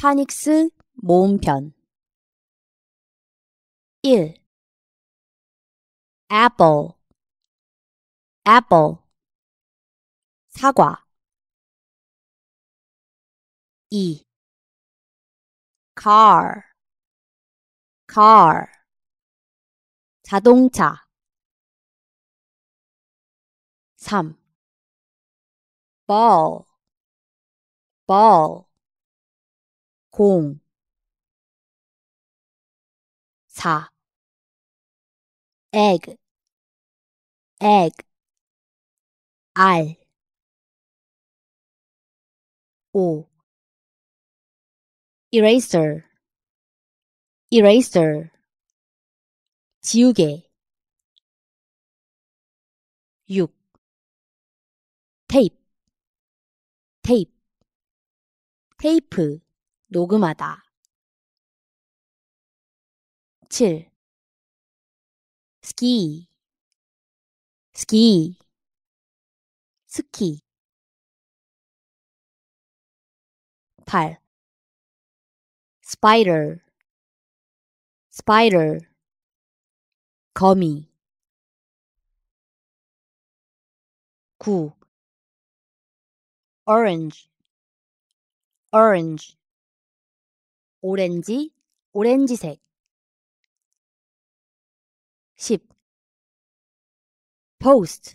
파닉스 모음편 1. apple apple 사과 2. car car 자동차 3. ball ball 공, 사, egg, egg, 알, 오, eraser, eraser, 지우개, 육, 테이프, 테이프, 테이프 녹음하다. 7. 스키 스키 스키 8. spider spider 거미 9. orange orange 오렌지, 오렌지색. 10. post,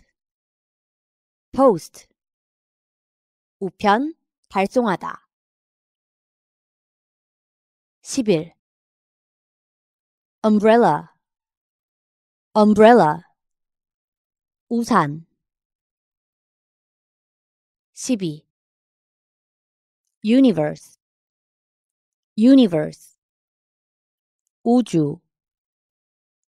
post. 우편, 발송하다. 11. umbrella, umbrella. 우산. 12. universe, universe, 우주,